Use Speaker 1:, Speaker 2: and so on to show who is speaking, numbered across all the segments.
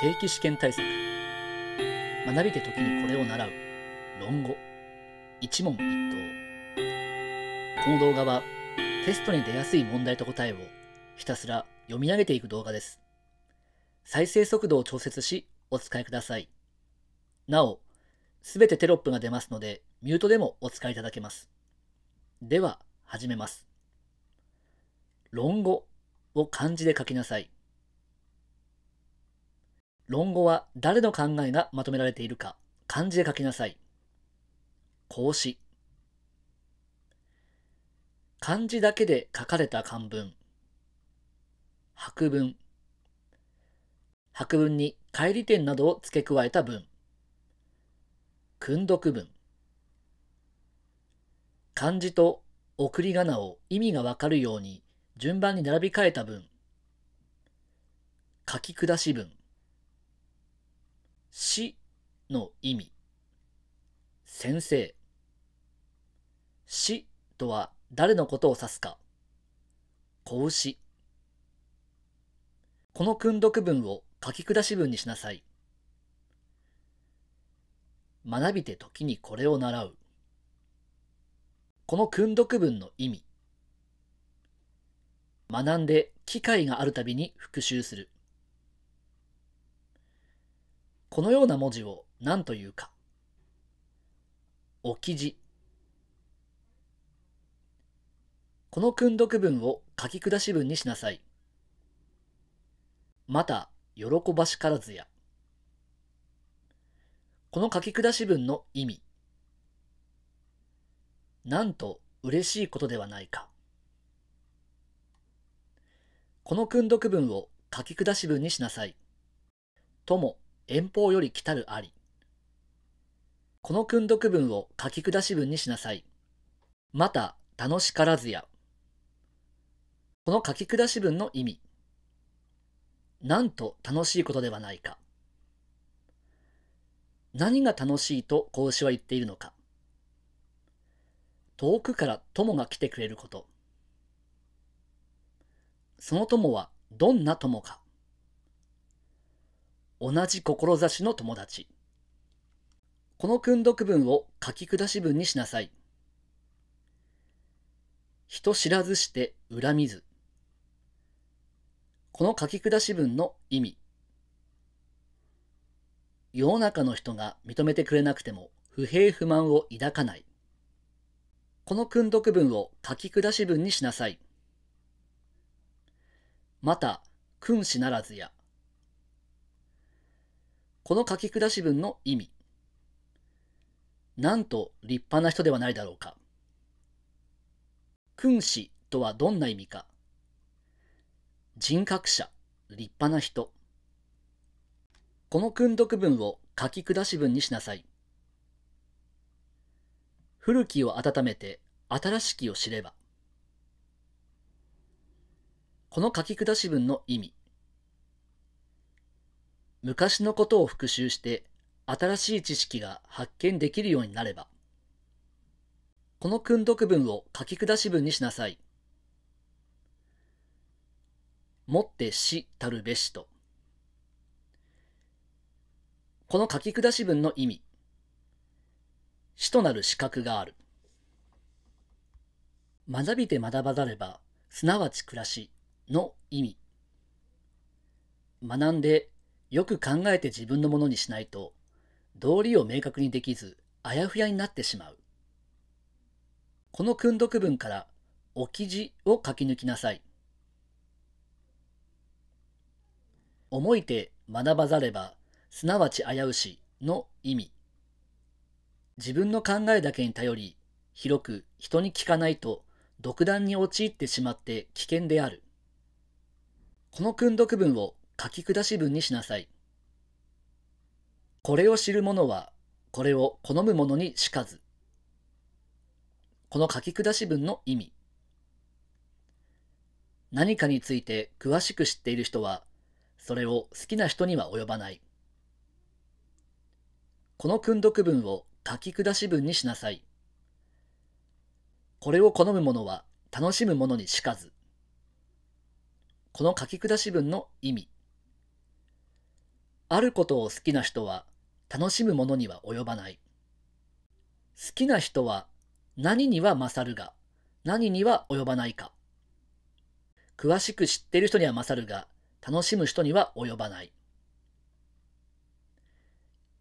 Speaker 1: 定期試験対策学びて時にこれを習う論語一問一答この動画はテストに出やすい問題と答えをひたすら読み上げていく動画です再生速度を調節しお使いくださいなおすべてテロップが出ますのでミュートでもお使いいただけますでは始めます論語を漢字で書きなさい論語は誰の考えがまとめられているか漢字で書きなさい。孔子漢字だけで書かれた漢文白文白文に返り点などを付け加えた文訓読文漢字と送り仮名を意味がわかるように順番に並び替えた文書き下し文死の意味先生死とは誰のことを指すか子牛この訓読文を書き下し文にしなさい学びて時にこれを習うこの訓読文の意味学んで機会があるたびに復習するこのような文字を何というか。お記事。この訓読文を書き下し文にしなさい。また、喜ばしからずや。この書き下し文の意味。なんと嬉しいことではないか。この訓読文を書き下し文にしなさい。とも遠方より来たるあり。この訓読文を書き下し文にしなさい。また、楽しからずや。この書き下し文の意味。なんと楽しいことではないか。何が楽しいと孔子は言っているのか。遠くから友が来てくれること。その友はどんな友か。同じ志の友達。この訓読文を書き下し文にしなさい。人知らずして恨みず。この書き下し文の意味。世の中の人が認めてくれなくても不平不満を抱かない。この訓読文を書き下し文にしなさい。また、君子ならずや、この書き下し文の意味。なんと立派な人ではないだろうか。君子とはどんな意味か。人格者、立派な人。この訓読文を書き下し文にしなさい。古きを温めて新しきを知れば。この書き下し文の意味。昔のことを復習して新しい知識が発見できるようになればこの訓読文を書き下し文にしなさいもってしたるべしとこの書き下し文の意味死となる資格がある学びて学ばざればすなわち暮らしの意味学んでよく考えて自分のものにしないと道理を明確にできずあやふやになってしまうこの訓読文から「お記事」を書き抜きなさい思いて学ばざればすなわち危うしの意味自分の考えだけに頼り広く人に聞かないと独断に陥ってしまって危険であるこの訓読文を書き下し文にしなさい。これを知る者は、これを好む者にしかず。この書き下し文の意味。何かについて詳しく知っている人は、それを好きな人には及ばない。この訓読文を書き下し文にしなさい。これを好む者は楽しむ者にしかず。この書き下し文の意味。あることを好きな人は楽しむものには及ばない。好きな人は何には勝るが、何には及ばないか。詳しく知ってる人には勝るが、楽しむ人には及ばない。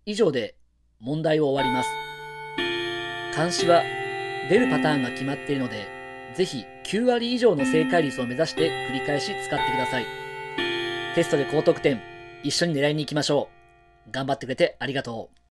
Speaker 1: 以上で問題を終わります。監視は出るパターンが決まっているので、ぜひ9割以上の正解率を目指して繰り返し使ってください。テストで高得点。一緒に狙いに行きましょう。頑張ってくれてありがとう。